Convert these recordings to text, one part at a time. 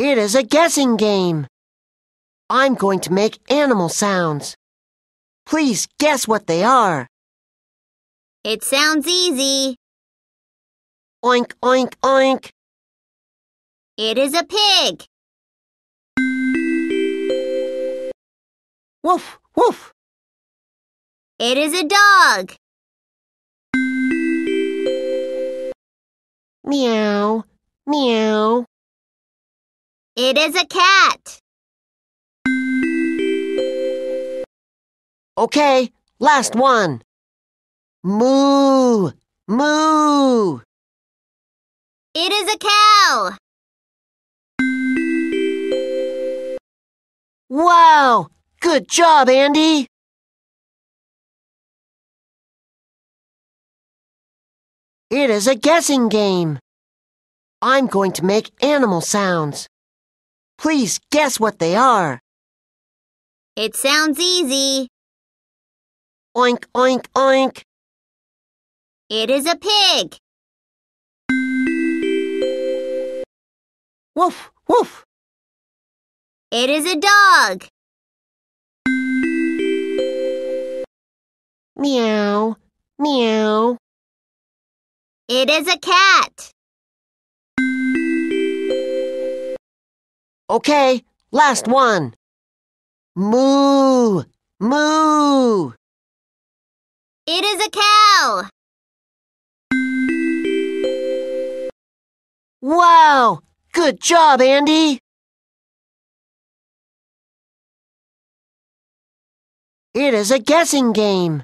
It is a guessing game. I'm going to make animal sounds. Please guess what they are. It sounds easy. Oink, oink, oink. It is a pig. Woof, woof. It is a dog. Meow, meow. It is a cat. Okay, last one. Moo, moo. It is a cow. Wow, good job, Andy. It is a guessing game. I'm going to make animal sounds. Please guess what they are. It sounds easy. Oink, oink, oink. It is a pig. Woof, woof. It is a dog. Meow, meow. It is a cat. Okay, last one. Moo! Moo! It is a cow! Wow! Good job, Andy! It is a guessing game.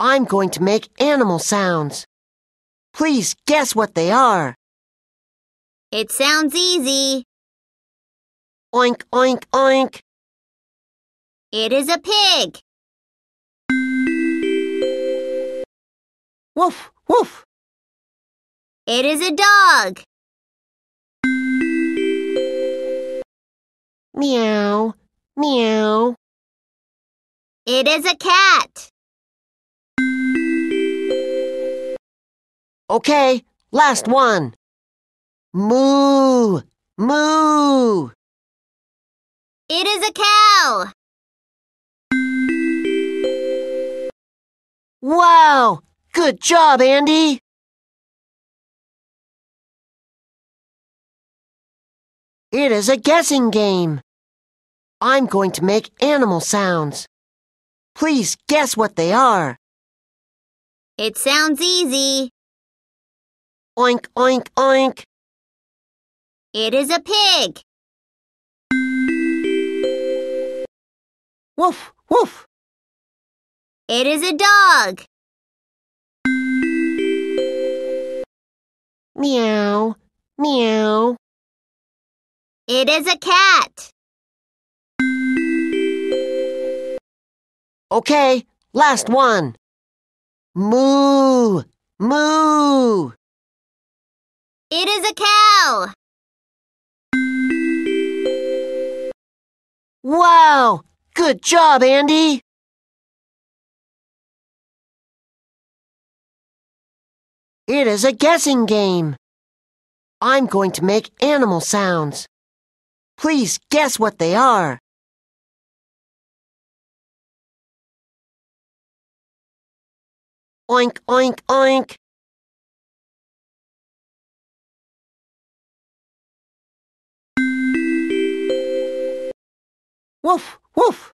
I'm going to make animal sounds. Please guess what they are. It sounds easy. Oink, oink, oink. It is a pig. Woof, woof. It is a dog. Meow, meow. It is a cat. Okay, last one. Moo, moo. It is a cow! Wow! Good job, Andy! It is a guessing game. I'm going to make animal sounds. Please guess what they are. It sounds easy. Oink, oink, oink. It is a pig. Woof, woof. It is a dog. Meow, meow. It is a cat. Okay, last one. Moo, moo. It is a cow. Wow, Good job, Andy! It is a guessing game. I'm going to make animal sounds. Please guess what they are. Oink, oink, oink. Woof! Woof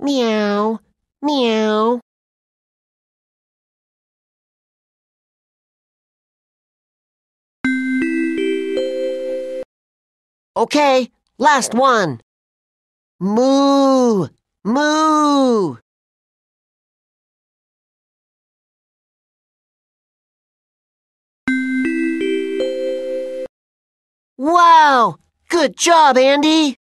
Meow, meow. Okay, last one. Moo, moo. Wow! Good job, Andy!